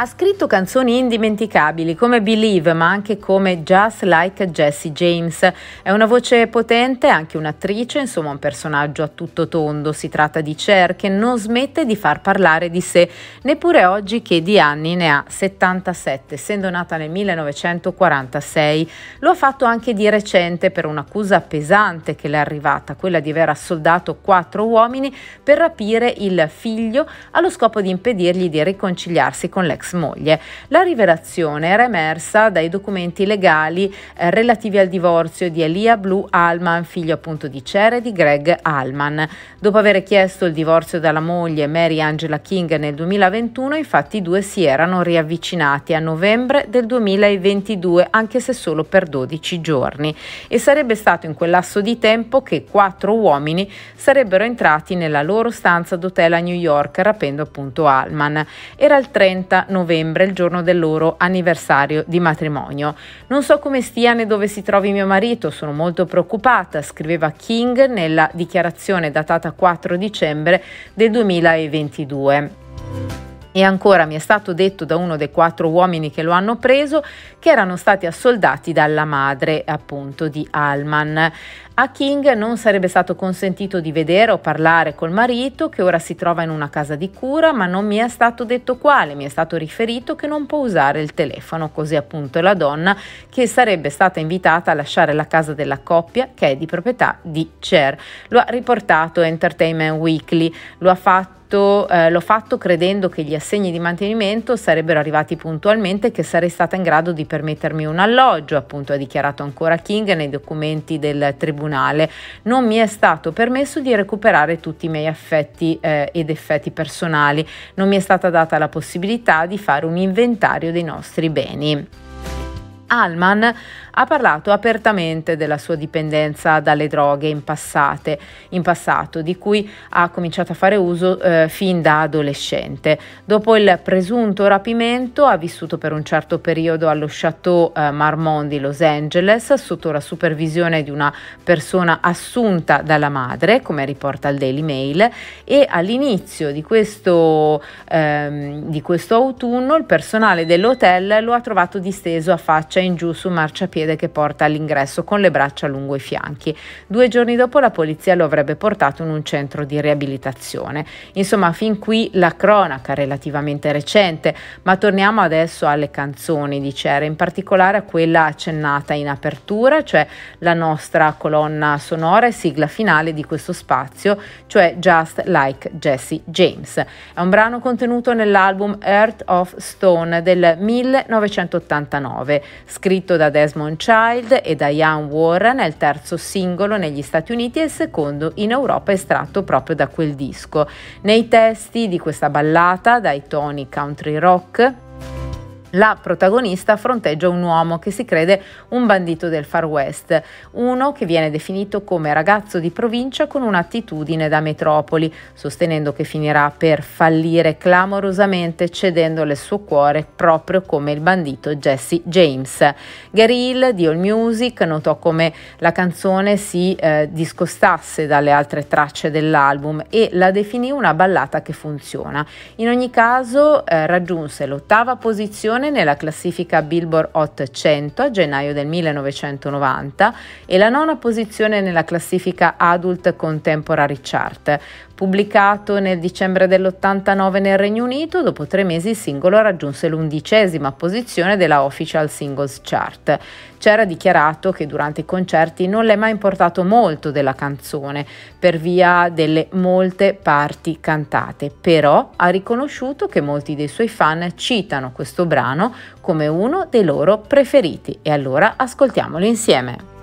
Ha scritto canzoni indimenticabili come Believe, ma anche come Just Like Jesse James. È una voce potente, anche un'attrice, insomma un personaggio a tutto tondo. Si tratta di Cher che non smette di far parlare di sé, neppure oggi che di anni ne ha 77, essendo nata nel 1946. Lo ha fatto anche di recente per un'accusa pesante che le è arrivata, quella di aver assoldato quattro uomini per rapire il figlio allo scopo di impedirgli di riconciliarsi con l'ex moglie. La rivelazione era emersa dai documenti legali eh, relativi al divorzio di Elia Blue Alman, figlio appunto di Cere di Greg Alman. Dopo aver chiesto il divorzio dalla moglie Mary Angela King nel 2021, infatti i due si erano riavvicinati a novembre del 2022, anche se solo per 12 giorni. E sarebbe stato in quel lasso di tempo che quattro uomini sarebbero entrati nella loro stanza d'hotel a New York, rapendo appunto Alman. Era il 30 novembre novembre, il giorno del loro anniversario di matrimonio. Non so come stia né dove si trovi mio marito, sono molto preoccupata, scriveva King nella dichiarazione datata 4 dicembre del 2022. E ancora mi è stato detto da uno dei quattro uomini che lo hanno preso che erano stati assoldati dalla madre appunto di Alman. A King non sarebbe stato consentito di vedere o parlare col marito che ora si trova in una casa di cura ma non mi è stato detto quale, mi è stato riferito che non può usare il telefono, così appunto la donna che sarebbe stata invitata a lasciare la casa della coppia che è di proprietà di Cher. Lo ha riportato Entertainment Weekly, lo ha fatto fatto, eh, l'ho fatto credendo che gli assegni di mantenimento sarebbero arrivati puntualmente e che sarei stata in grado di permettermi un alloggio, appunto ha dichiarato ancora King nei documenti del tribunale. Non mi è stato permesso di recuperare tutti i miei affetti eh, ed effetti personali, non mi è stata data la possibilità di fare un inventario dei nostri beni. Alman ha parlato apertamente della sua dipendenza dalle droghe in, passate, in passato, di cui ha cominciato a fare uso eh, fin da adolescente. Dopo il presunto rapimento ha vissuto per un certo periodo allo Chateau eh, Marmont di Los Angeles sotto la supervisione di una persona assunta dalla madre, come riporta il Daily Mail, e all'inizio di questo, ehm, di questo autunno il personale dell'hotel lo ha trovato disteso a faccia faccia in giù su marciapiede che porta all'ingresso con le braccia lungo i fianchi. Due giorni dopo la polizia lo avrebbe portato in un centro di riabilitazione. Insomma, fin qui la cronaca relativamente recente, ma torniamo adesso alle canzoni di Cera, in particolare a quella accennata in apertura, cioè la nostra colonna sonora e sigla finale di questo spazio, cioè Just Like Jesse James. È un brano contenuto nell'album Earth of Stone del 1989, scritto da Desmond Child e da Ian Warren, è il terzo singolo negli Stati Uniti e il secondo in Europa estratto proprio da quel disco. Nei testi di questa ballata, dai toni country rock, la protagonista fronteggia un uomo che si crede un bandito del Far West, uno che viene definito come ragazzo di provincia con un'attitudine da metropoli, sostenendo che finirà per fallire clamorosamente cedendole il suo cuore proprio come il bandito Jesse James. Gary Hill di All Music notò come la canzone si eh, discostasse dalle altre tracce dell'album e la definì una ballata che funziona. In ogni caso eh, raggiunse l'ottava posizione posizione nella classifica Billboard Hot 100 a gennaio del 1990 e la nona posizione nella classifica Adult Contemporary Chart, Pubblicato nel dicembre dell'89 nel Regno Unito, dopo tre mesi il singolo raggiunse l'undicesima posizione della Official Singles Chart. C'era dichiarato che durante i concerti non le è mai importato molto della canzone per via delle molte parti cantate, però ha riconosciuto che molti dei suoi fan citano questo brano come uno dei loro preferiti e allora ascoltiamolo insieme.